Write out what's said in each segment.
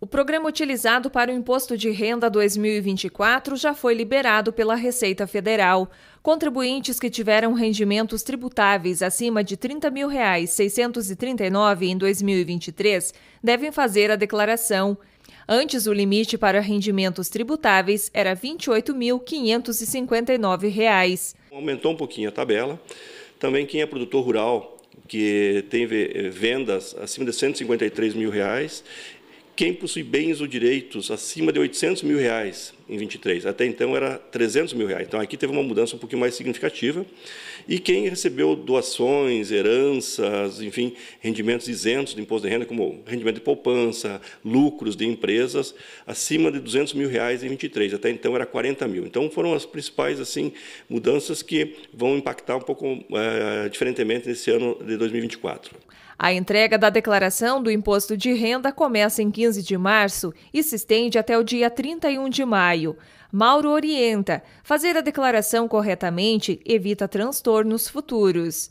O programa utilizado para o Imposto de Renda 2024 já foi liberado pela Receita Federal. Contribuintes que tiveram rendimentos tributáveis acima de R$ 30.639 em 2023 devem fazer a declaração. Antes, o limite para rendimentos tributáveis era R$ 28.559. Aumentou um pouquinho a tabela. Também quem é produtor rural que tem eh, vendas acima de 153 mil reais, quem possui bens ou direitos acima de 800 mil reais em 23. Até então era 300 mil reais. Então aqui teve uma mudança um pouquinho mais significativa. E quem recebeu doações, heranças, enfim, rendimentos isentos do imposto de renda, como rendimento de poupança, lucros de empresas, acima de 200 mil reais em 23. Até então era 40 mil. Então foram as principais assim mudanças que vão impactar um pouco é, diferentemente nesse ano de 2024. A entrega da declaração do imposto de renda começa em 15 de março e se estende até o dia 31 de maio maio. Mauro orienta: fazer a declaração corretamente evita transtornos futuros.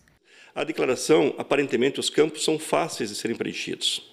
A declaração, aparentemente, os campos são fáceis de serem preenchidos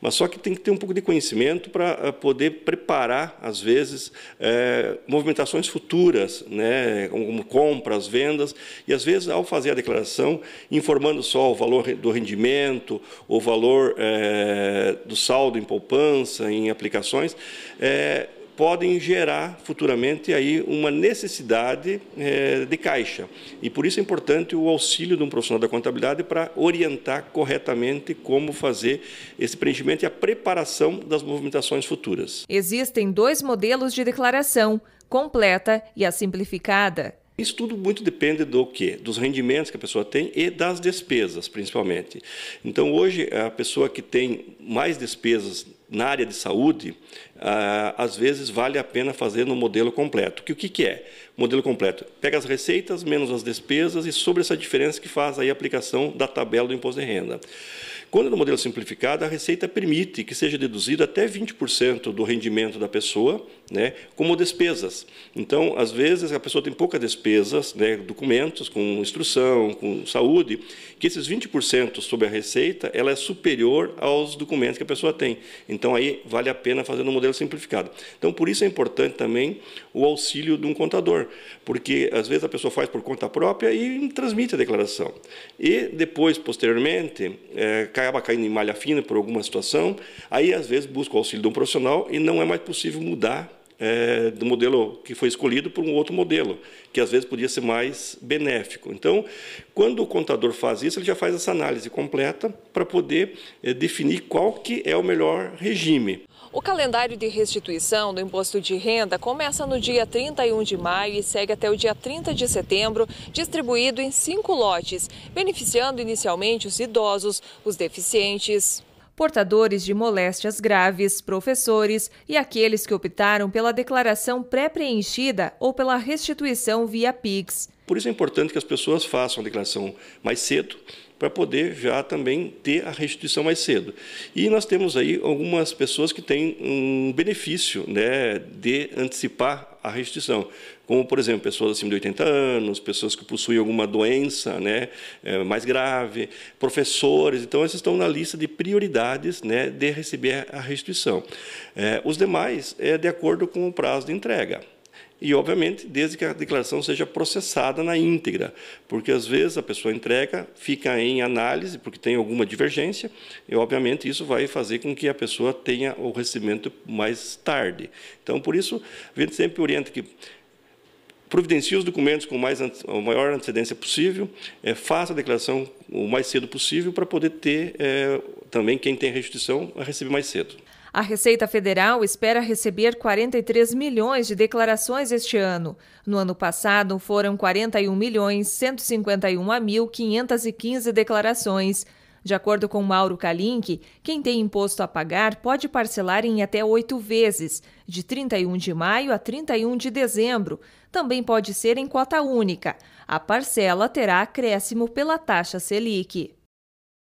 mas só que tem que ter um pouco de conhecimento para eh, poder preparar, às vezes, é, movimentações futuras, né, como compras, vendas, e às vezes, ao fazer a declaração, informando só o valor do rendimento, o valor é, do saldo em poupança, em aplicações, é, podem gerar futuramente aí uma necessidade é, de caixa. E por isso é importante o auxílio de um profissional da contabilidade para orientar corretamente como fazer esse preenchimento e a preparação das movimentações futuras. Existem dois modelos de declaração, completa e a simplificada. Isso tudo muito depende do que? Dos rendimentos que a pessoa tem e das despesas, principalmente. Então, hoje, a pessoa que tem mais despesas na área de saúde, ah, às vezes vale a pena fazer no modelo completo. Que o que, que é? modelo completo pega as receitas menos as despesas e sobre essa diferença que faz aí a aplicação da tabela do imposto de renda. Quando é no modelo simplificado, a receita permite que seja deduzido até 20% do rendimento da pessoa, né, como despesas. Então, às vezes, a pessoa tem poucas despesas, né, documentos, com instrução, com saúde, que esses 20% sobre a receita ela é superior aos documentos que a pessoa tem. Então, aí vale a pena fazer no modelo simplificado. Então, por isso é importante também o auxílio de um contador, porque às vezes a pessoa faz por conta própria e transmite a declaração. E depois, posteriormente, é, acaba caindo em malha fina por alguma situação, aí às vezes busca o auxílio de um profissional e não é mais possível mudar é, do modelo que foi escolhido por um outro modelo, que às vezes podia ser mais benéfico. Então, quando o contador faz isso, ele já faz essa análise completa para poder é, definir qual que é o melhor regime. O calendário de restituição do imposto de renda começa no dia 31 de maio e segue até o dia 30 de setembro, distribuído em cinco lotes, beneficiando inicialmente os idosos, os deficientes, portadores de moléstias graves, professores e aqueles que optaram pela declaração pré-preenchida ou pela restituição via PIX. Por isso é importante que as pessoas façam a declaração mais cedo, para poder já também ter a restituição mais cedo. E nós temos aí algumas pessoas que têm um benefício né, de antecipar a restituição, como, por exemplo, pessoas acima de 80 anos, pessoas que possuem alguma doença né, é, mais grave, professores. Então, esses estão na lista de prioridades né, de receber a restituição. É, os demais é de acordo com o prazo de entrega. E, obviamente, desde que a declaração seja processada na íntegra, porque às vezes a pessoa entrega, fica em análise, porque tem alguma divergência, e, obviamente, isso vai fazer com que a pessoa tenha o recebimento mais tarde. Então, por isso, a gente sempre orienta que providencie os documentos com mais, a maior antecedência possível, é, faça a declaração o mais cedo possível para poder ter é, também quem tem restituição a receber mais cedo. A Receita Federal espera receber 43 milhões de declarações este ano. No ano passado, foram 41 milhões 151.515 declarações. De acordo com Mauro Kalink, quem tem imposto a pagar pode parcelar em até oito vezes, de 31 de maio a 31 de dezembro. Também pode ser em cota única. A parcela terá acréscimo pela taxa Selic.